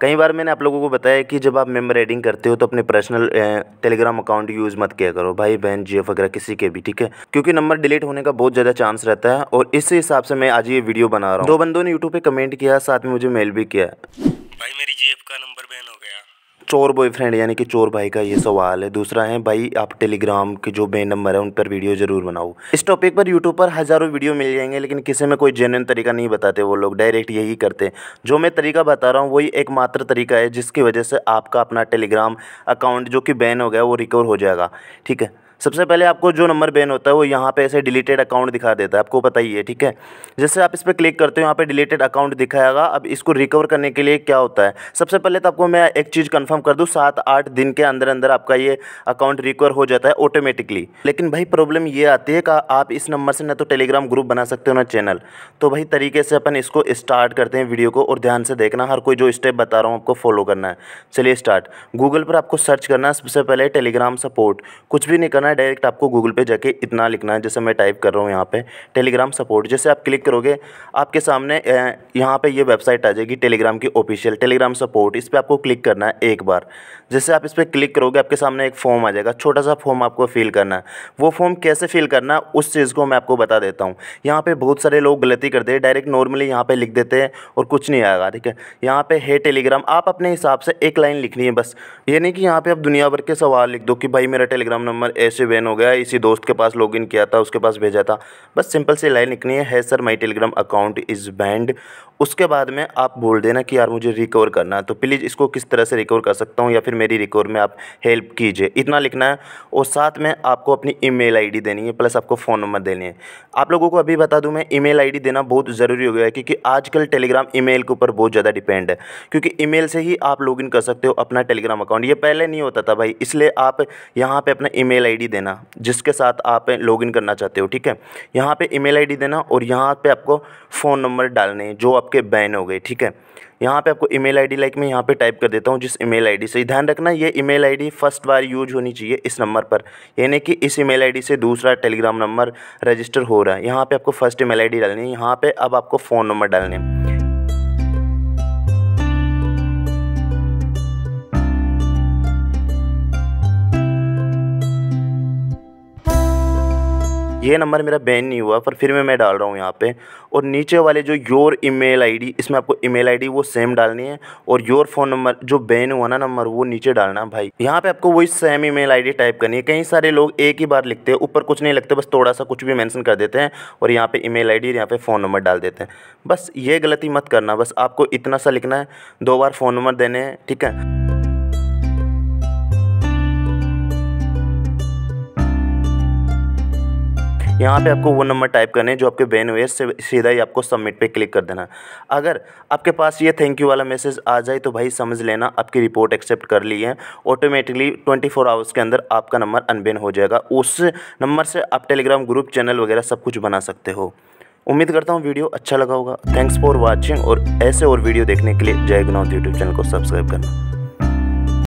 कई बार मैंने आप लोगों को बताया कि जब आप मेम्बर एडिंग करते हो तो अपने पर्सनल टेलीग्राम अकाउंट यूज़ मत किया करो भाई बहन जी वगैरह किसी के भी ठीक है क्योंकि नंबर डिलीट होने का बहुत ज़्यादा चांस रहता है और इस हिसाब से मैं आज ये वीडियो बना रहा हूँ दो बंदों ने यूट्यूब पे कमेंट किया साथ में मुझे मेल भी किया चोर बॉयफ्रेंड यानी कि चोर भाई का ये सवाल है दूसरा है भाई आप टेलीग्राम के जो मेन नंबर है उन पर वीडियो जरूर बनाओ इस टॉपिक पर यूट्यूब पर हज़ारों वीडियो मिल जाएंगे लेकिन किसी में कोई जेन्यन तरीका नहीं बताते वो लोग डायरेक्ट यही करते जो मैं तरीका बता रहा हूँ वही एकमात्र तरीका है जिसकी वजह से आपका अपना टेलीग्राम अकाउंट जो कि बैन हो गया वो रिकवर हो जाएगा ठीक है सबसे पहले आपको जो नंबर बैन होता है वो यहाँ पे ऐसे डिलीटेड अकाउंट दिखा देता है आपको पता ही है ठीक है जैसे आप इस पर क्लिक करते हो यहाँ पे डिलीटेड अकाउंट दिखाएगा अब इसको रिकवर करने के लिए क्या होता है सबसे पहले तो आपको मैं एक चीज़ कंफर्म कर दूँ सात आठ दिन के अंदर अंदर आपका ये अकाउंट रिकवर हो जाता है ऑटोमेटिकली लेकिन भाई प्रॉब्लम ये आती है कि आप इस नंबर से ना तो टेलीग्राम ग्रुप बना सकते हो ना चैनल तो भाई तरीके से अपन इसको स्टार्ट करते हैं वीडियो को और ध्यान से देखना हर कोई जो स्टेप बता रहा हूँ आपको फॉलो करना है चलिए स्टार्ट गूगल पर आपको सर्च करना है सबसे पहले टेलीग्राम सपोर्ट कुछ भी नहीं करना करना है डायरेक्ट आपको गूगल पे जाके इतना लिखना है जैसे मैं टाइप कर रहा हूँ यहाँ पे टेलीग्राम सपोर्ट जैसे आप क्लिक करोगे आपके सामने यहाँ पे ये वेबसाइट आ जाएगी टेलीग्राम की ऑफिशियल टेलीग्राम सपोर्ट इस पर आपको क्लिक करना है एक बार जैसे आप इस पर क्लिक करोगे आपके सामने एक फॉर्म आ जाएगा छोटा सा फॉर्म आपको फिल करना है वो फॉर्म कैसे फिल करना है उस चीज़ को मैं आपको बता देता हूँ यहाँ पर बहुत सारे लोग गलती करते हैं डायरेक्ट नॉर्मली यहाँ पर लिख देते हैं और कुछ नहीं आएगा ठीक है यहाँ पर है टेलीग्राम आप अपने हिसाब से एक लाइन लिखनी है बस ये नहीं कि यहाँ पर आप दुनिया भर के सवाल लिख दो कि भाई मेरा टेलीग्राम नंबर एस जैसे बैन हो गया इसी दोस्त के पास लॉगिन किया था उसके पास भेजा था बस सिंपल सी लाइन लिखनी है है sir my Telegram account is banned उसके बाद में आप बोल देना कि यार मुझे रिकवर करना है तो प्लीज़ इसको किस तरह से रिकवर कर सकता हूँ या फिर मेरी रिकवर में आप हेल्प कीजिए इतना लिखना है और साथ में आपको अपनी ईमेल आईडी देनी है प्लस आपको फ़ोन नंबर देनी है आप लोगों को अभी बता दूँ मैं ईमेल आईडी देना बहुत ज़रूरी हो गया है क्योंकि आजकल टेलीग्राम ई के ऊपर बहुत ज़्यादा डिपेंड है क्योंकि ई से ही आप लॉग कर सकते हो अपना टेलीग्राम अकाउंट ये पहले नहीं होता था भाई इसलिए आप यहाँ पर अपना ई मेल देना जिसके साथ आप लॉग करना चाहते हो ठीक है यहाँ पर ई मेल देना और यहाँ पर आपको फ़ोन नंबर डालने जो आप आपके बैन हो गए ठीक है यहाँ पे आपको ईमेल आईडी लाइक मैं यहाँ पे टाइप कर देता हूँ जिस ईमेल आईडी से ध्यान रखना ये ईमेल आईडी फर्स्ट बार यूज होनी चाहिए इस नंबर पर यानी कि इस ईमेल आईडी से दूसरा टेलीग्राम नंबर रजिस्टर हो रहा है यहाँ पे आपको फर्स्ट ईमेल आईडी डालनी है यहाँ पे अब आपको फ़ोन नंबर डालने हैं ये नंबर मेरा बैन नहीं हुआ पर फिर भी मैं डाल रहा हूँ यहाँ पे और नीचे वाले जो योर ईमेल आईडी इसमें आपको ईमेल आईडी वो सेम डालनी है और योर फ़ोन नंबर जो बैन हुआ ना नंबर वो नीचे डालना भाई यहाँ पे आपको वही सेम ईमेल आईडी टाइप करनी है कई सारे लोग एक ही बार लिखते हैं ऊपर कुछ नहीं लिखते बस थोड़ा सा कुछ भी मैंसन कर देते हैं और यहाँ पर ई मेल आई और यहाँ पर फ़ोन नंबर डाल देते हैं बस ये गलती मत करना बस आपको इतना सा लिखना है दो बार फ़ोन नंबर देने हैं ठीक है यहाँ पे आपको वो नंबर टाइप करने जो आपके बैन हुए से सीधा ही आपको सबमिट पे क्लिक कर देना अगर आपके पास ये थैंक यू वाला मैसेज आ जाए तो भाई समझ लेना आपकी रिपोर्ट एक्सेप्ट कर ली है ऑटोमेटिकली ट्वेंटी फोर आवर्स के अंदर आपका नंबर अनबेन हो जाएगा उस नंबर से आप टेलीग्राम ग्रुप चैनल वगैरह सब कुछ बना सकते हो उम्मीद करता हूँ वीडियो अच्छा लगा होगा थैंक्स फॉर वॉचिंग और ऐसे और वीडियो देखने के लिए जय गुनाथ यूट्यूब चैनल को सब्सक्राइब करना